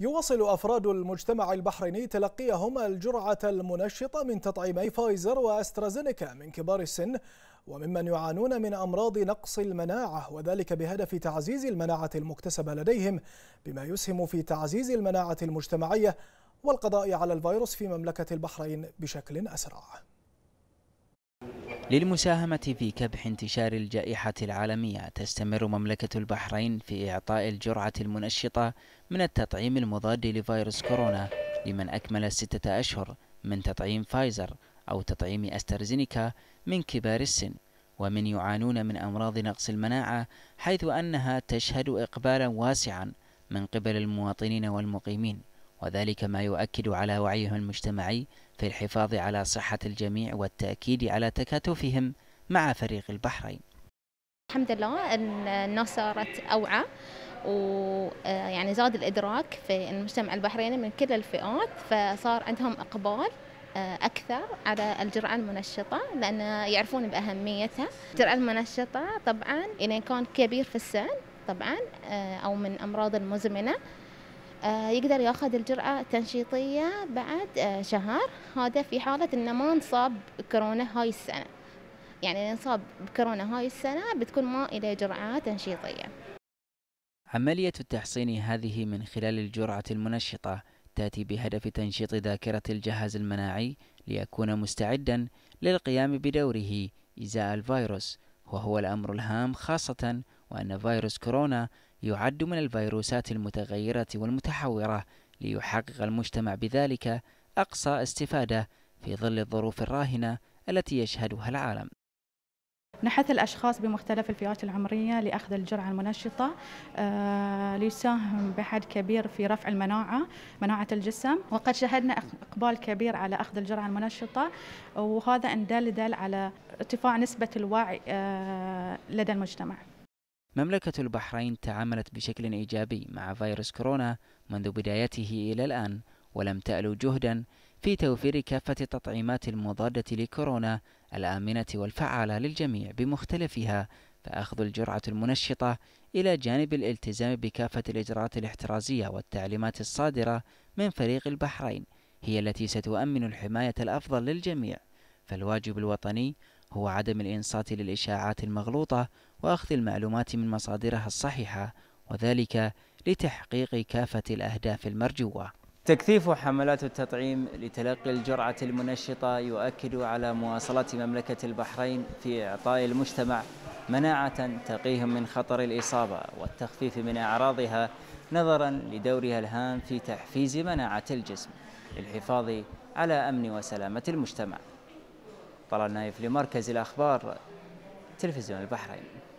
يواصل أفراد المجتمع البحريني تلقيهم الجرعة المنشطة من تطعيمي فايزر وأسترازينيكا من كبار السن وممن يعانون من أمراض نقص المناعة وذلك بهدف تعزيز المناعة المكتسبة لديهم بما يسهم في تعزيز المناعة المجتمعية والقضاء على الفيروس في مملكة البحرين بشكل أسرع للمساهمة في كبح انتشار الجائحة العالمية تستمر مملكة البحرين في إعطاء الجرعة المنشطة من التطعيم المضاد لفيروس كورونا لمن أكمل ستة أشهر من تطعيم فايزر أو تطعيم أسترزينيكا من كبار السن ومن يعانون من أمراض نقص المناعة حيث أنها تشهد إقبالا واسعا من قبل المواطنين والمقيمين وذلك ما يؤكد على وعيهم المجتمعي في الحفاظ على صحة الجميع والتأكيد على تكاتفهم مع فريق البحرين الحمد لله الناس صارت أوعى ويعني آه، زاد الإدراك في المجتمع البحريني من كل الفئات فصار عندهم إقبال آه، أكثر على الجرعة المنشطة لأن يعرفون بأهميتها الجرعة المنشطة طبعا إذا كان كبير في السن طبعا آه، أو من أمراض المزمنة آه، يقدر ياخذ الجرعة التنشيطية بعد آه، شهر هذا في حالة انه ما انصاب بكورونا هاي السنة يعني انصاب بكورونا هاي السنة بتكون ما إلى جرعة تنشيطية عملية التحصين هذه من خلال الجرعة المنشطة تأتي بهدف تنشيط ذاكرة الجهاز المناعي ليكون مستعدا للقيام بدوره إزاء الفيروس وهو الأمر الهام خاصة وأن فيروس كورونا يعد من الفيروسات المتغيرة والمتحورة ليحقق المجتمع بذلك أقصى استفادة في ظل الظروف الراهنة التي يشهدها العالم نحث الأشخاص بمختلف الفئات العمرية لأخذ الجرعة المنشطة آه، ليساهم بحد كبير في رفع المناعة مناعة الجسم وقد شهدنا إقبال كبير على أخذ الجرعة المنشطة وهذا إن دل على ارتفاع نسبة الوعي آه، لدى المجتمع مملكة البحرين تعاملت بشكل إيجابي مع فيروس كورونا منذ بدايته إلى الآن ولم تألو جهدا في توفير كافة التطعيمات المضادة لكورونا الآمنة والفعالة للجميع بمختلفها فأخذ الجرعة المنشطة إلى جانب الالتزام بكافة الإجراءات الاحترازية والتعليمات الصادرة من فريق البحرين هي التي ستؤمن الحماية الأفضل للجميع فالواجب الوطني هو عدم الإنصات للإشاعات المغلوطة وأخذ المعلومات من مصادرها الصحيحة وذلك لتحقيق كافة الأهداف المرجوة تكثيف حملات التطعيم لتلقي الجرعة المنشطة يؤكد على مواصلة مملكة البحرين في إعطاء المجتمع مناعة تقيهم من خطر الإصابة والتخفيف من أعراضها نظرا لدورها الهام في تحفيز مناعة الجسم للحفاظ على أمن وسلامة المجتمع طلال نايف لمركز الأخبار تلفزيون البحرين